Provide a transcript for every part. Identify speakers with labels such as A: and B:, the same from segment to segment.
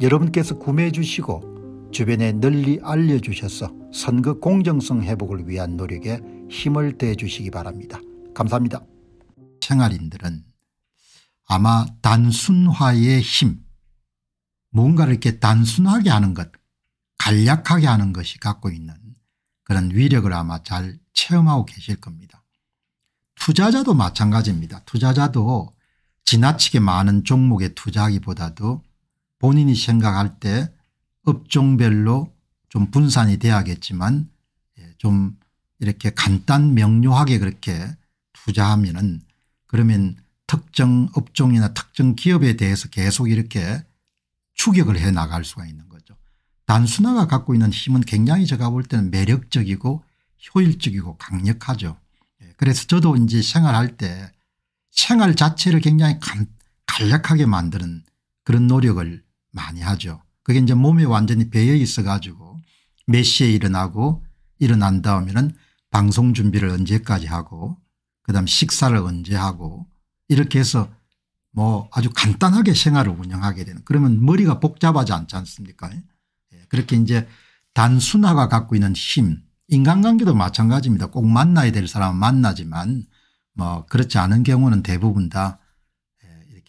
A: 여러분께서 구매해 주시고 주변에 널리 알려주셔서 선거 공정성 회복을 위한 노력에 힘을 대 주시기 바랍니다. 감사합니다. 생활인들은 아마 단순화의 힘 뭔가를 이렇게 단순하게 하는 것 간략하게 하는 것이 갖고 있는 그런 위력을 아마 잘 체험하고 계실 겁니다. 투자자도 마찬가지입니다. 투자자도 지나치게 많은 종목에 투자하기보다도 본인이 생각할 때 업종별로 좀 분산이 돼야겠지만 예, 좀 이렇게 간단 명료하게 그렇게 투자하면 은 그러면 특정 업종이나 특정 기업에 대해서 계속 이렇게 추격을 해 나갈 수가 있는 거죠. 단순화가 갖고 있는 힘은 굉장히 제가 볼 때는 매력적이고 효율적이고 강력하죠. 예, 그래서 저도 이제 생활할 때 생활 자체를 굉장히 간, 간략하게 만드는 그런 노력을 많이 하죠. 그게 이제 몸이 완전히 배어 있어 가지고 몇 시에 일어나고 일어난 다음에는 방송 준비를 언제까지 하고 그다음 식사를 언제 하고 이렇게 해서 뭐 아주 간단하게 생활을 운영하게 되는 그러면 머리가 복잡하지 않지 않습니까 예. 그렇게 이제 단순화가 갖고 있는 힘 인간관계도 마찬가지입니다. 꼭 만나야 될 사람은 만나지만 뭐 그렇지 않은 경우는 대부분 다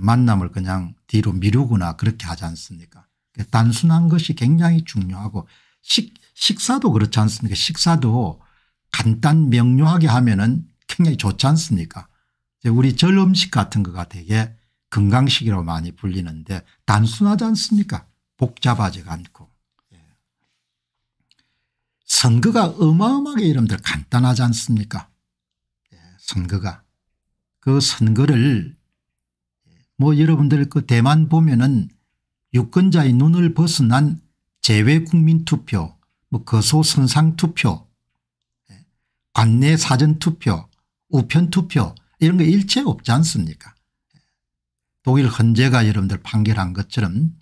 A: 만남을 그냥 뒤로 미루거나 그렇게 하지 않습니까 그러니까 단순한 것이 굉장히 중요하고 식, 식사도 그렇지 않습니까 식사도 간단 명료하게 하면 은 굉장히 좋지 않습니까 우리 절 음식 같은 거가 되게 건강식이라고 많이 불리는데 단순하지 않습니까 복잡하지가 않고 예. 선거가 어마어마하게 여러분들 간단하지 않습니까 예, 선거가 그 선거를 뭐 여러분들 그 대만 보면은 유권자의 눈을 벗어난 재외국민투표 뭐 거소선상투표 예, 관내 사전투표 우편투표 이런 거 일체 없지 않습니까 예. 독일 헌재가 여러분들 판결한 것처럼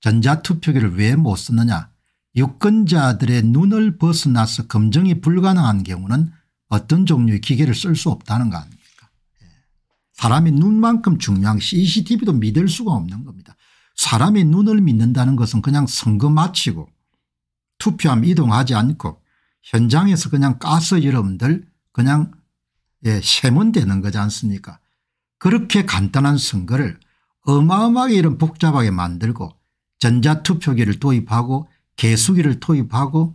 A: 전자투표기를 왜 못 쓰느냐 유권자들의 눈을 벗어나서 검증이 불가능한 경우는 어떤 종류의 기계를 쓸 수 없다는 거 아닙니까 사람의 눈만큼 중요한 CCTV도 믿을 수가 없는 겁니다. 사람의 눈을 믿는다는 것은 그냥 선거 마치고 투표함 이동하지 않고 현장에서 그냥 가서 여러분들 그냥 예, 세면되는 거지 않습니까 그렇게 간단한 선거를 어마어마하게 이런 복잡하게 만들고 전자투표기를 도입하고 개수기를 도입하고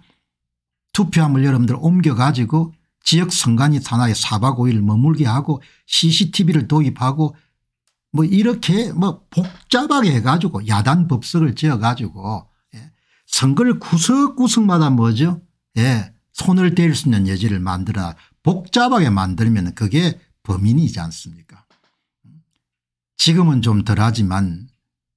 A: 투표함을 여러분들 옮겨가지고 지역 선관위 산하에 4박 5일 머물게 하고 cctv를 도입하고 뭐 이렇게 뭐 복잡하게 해가지고 야단 법석을 지어가지고 예. 선거를 구석구석마다 뭐죠 예. 손을 댈 수 있는 여지를 만들어 복잡하게 만들면 그게 범인이지 않습니까 지금은 좀 덜하지만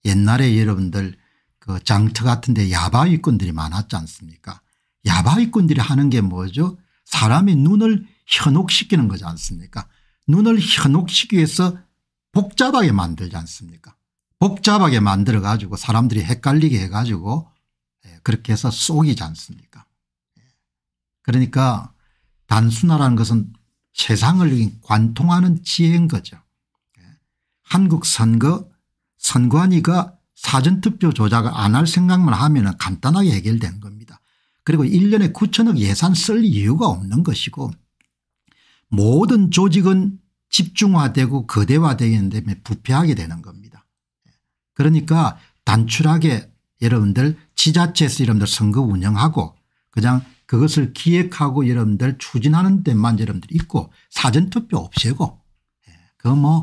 A: 옛날에 여러분들 그 장터 같은 데 야바위꾼들이 많았지 않습니까 야바위꾼들이 하는 게 뭐죠 사람이 눈을 현혹시키는 거지 않습니까 눈을 현혹시키기 위해서 복잡하게 만들지 않습니까 복잡하게 만들어 가지고 사람들이 헷갈리게 해 가지고 예, 그렇게 해서 속이지 않습니까 예. 그러니까 단순화라는 것은 세상을 관통하는 지혜인 거죠. 예. 한국 선거 선관위가 사전투표 조작을 안 할 생각만 하면 간단하게 해결된 겁니다. 그리고 1년에 9천억 예산 쓸 이유가 없는 것이고 모든 조직은 집중화되고 거대화되기 때문에 부패하게 되는 겁니다. 그러니까 단출하게 여러분들 지자체에서 여러분들 선거 운영하고 그냥 그것을 기획하고 여러분들 추진하는 데만 여러분들 있고 사전투표 없애고 예, 그뭐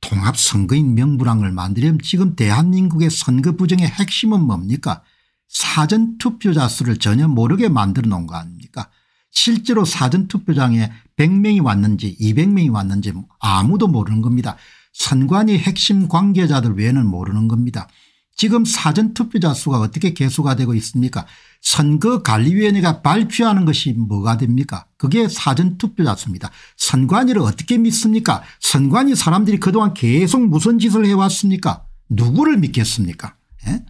A: 통합선거인 명부랑을 만들려면 지금 대한민국의 선거 부정의 핵심은 뭡니까 사전투표자 수를 전혀 모르게 만들어 놓은 거 아닙니까 실제로 사전투표장에 100명이 왔는지 200명이 왔는지 아무도 모르는 겁니다. 선관위 핵심 관계자들 외에는 모르는 겁니다. 지금 사전투표자 수가 어떻게 개수가 되고 있습니까 선거관리위원회가 발표하는 것이 뭐가 됩니까 그게 사전투표자 수입니다. 선관위를 어떻게 믿습니까 선관위 사람들이 그동안 계속 무슨 짓을 해왔습니까 누구를 믿겠습니까 에? 예?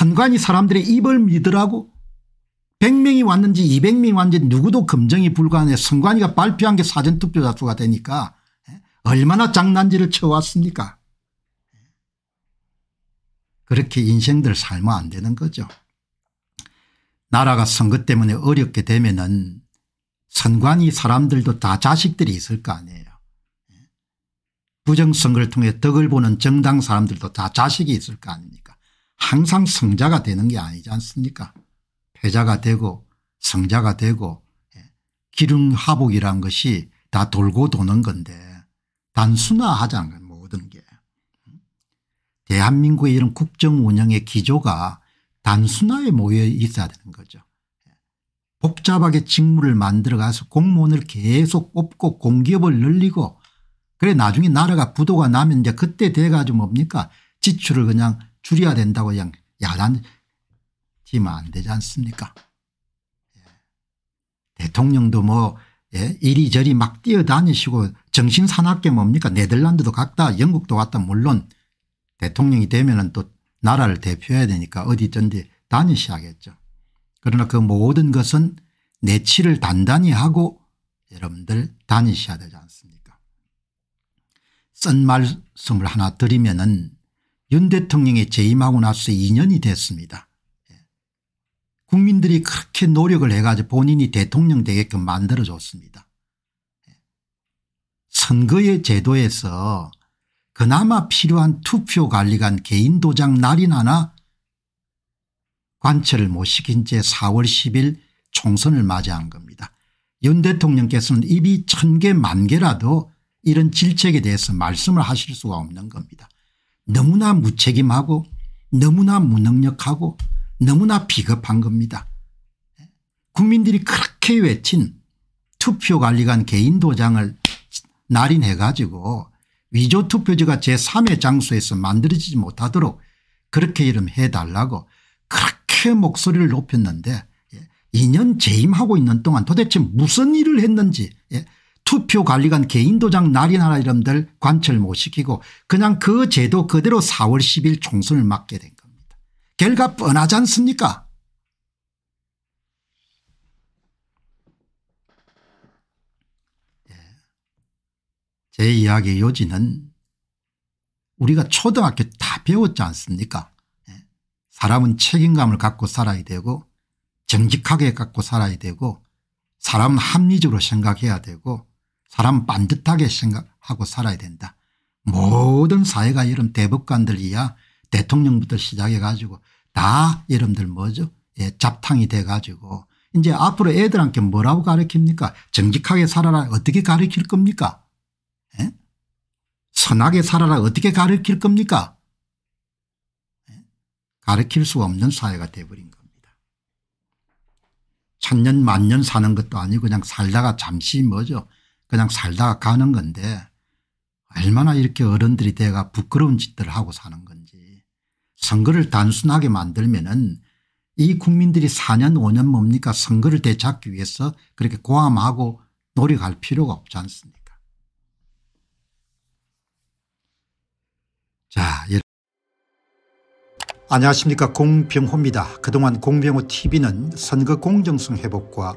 A: 선관위 사람들의 입을 믿으라고 100명이 왔는지 200명이 왔는지 누구도 검증이 불가한데 선관위가 발표한 게 사전투표자 수가 되니까 예? 얼마나 장난질을 쳐왔습니까 예? 그렇게 인생들 살면 안 되는 거죠. 나라가 선거 때문에 어렵게 되면 은 선관위 사람들도 다 자식들이 있을 거 아니에요. 예? 부정선거를 통해 덕을 보는 정당 사람들도 다 자식이 있을 거 아닙니까 항상 승자가 되는 게 아니지 않습니까 패자가 되고 성자가 되고 예, 기름 화복이란 것이 다 돌고 도는 건데 단순화하자는 건 모든 게. 대한민국의 이런 국정 운영의 기조가 단순화에 모여 있어야 되는 거죠. 예, 복잡하게 직무를 만들어가서 공무원을 계속 뽑고 공기업을 늘리고 그래 나중에 나라가 부도가 나면 이제 그때 돼가지고 뭡니까 지출을 그냥 줄여야 된다고 그냥 야단 치면 안 되지 않습니까? 예. 대통령도 뭐 예? 이리저리 막 뛰어다니시고 정신 사납게 뭡니까 네덜란드도 갔다 영국도 갔다 물론 대통령이 되면 또 나라를 대표해야 되니까 어디든지 다니셔야겠죠. 그러나 그 모든 것은 내치를 단단히 하고 여러분들 다니셔야 되지 않습니까 쓴 말씀을 하나 드리면 은윤 대통령이 재임하고 나서 2년이 됐습니다. 예. 국민들이 그렇게 노력을 해가지고 본인이 대통령 되게끔 만들어줬습니다. 예. 선거의 제도에서 그나마 필요한 투표 관리관 개인 도장 날인 하나 관철을 못 시킨 채 4월 10일 총선을 맞이한 겁니다. 윤 대통령께서는 입이 천 개 만 개라도 이런 질책에 대해서 말씀을 하실 수가 없는 겁니다. 너무나 무책임하고 너무나 무능력하고 너무나 비겁한 겁니다. 국민들이 그렇게 외친 투표관리관 개인 도장을 날인해 가지고 위조투표지가 제3의 장소에서 만들어지지 못하도록 그렇게 이름 해달라고 그렇게 목소리를 높였는데 2년 예, 재임하고 있는 동안 도대체 무슨 일을 했는지 예, 투표 관리관 개인도장 날인하라 이름들 관철 못 시키고 그냥 그 제도 그대로 4월 10일 총선을 맡게된 겁니다. 결과 뻔하지 않습니까 네. 제 이야기의 요지는 우리가 초등학교 다 배웠지 않습니까 예. 사람은 책임감을 갖고 살아야 되고 정직하게 갖고 살아야 되고 사람은 합리적으로 생각해야 되고 사람 반듯하게 생각하고 살아야 된다. 모든 사회가 여름 대법관들이야 대통령부터 시작해 가지고 다 여러분들 뭐죠 예, 잡탕이 돼 가지고 이제 앞으로 애들한테 뭐라고 가르칩니까 정직하게 살아라 어떻게 가르칠 겁니까 예? 선하게 살아라 어떻게 가르칠 겁니까 예? 가르칠 수 없는 사회가 돼버린 겁니다. 천년 만년 사는 것도 아니고 그냥 살다가 잠시 뭐죠 그냥 살다가 가는 건데 얼마나 이렇게 어른들이 돼가 부끄러운 짓들을 하고 사는 건지 선거를 단순하게 만들면 은이 국민들이 4년 5년 뭡니까 선거를 되찾기 위해서 그렇게 고함하고 노력할 필요가 없지 않습니까 자, 안녕하십니까 공병호입니다. 그동안 공병호 tv는 선거 공정성 회복과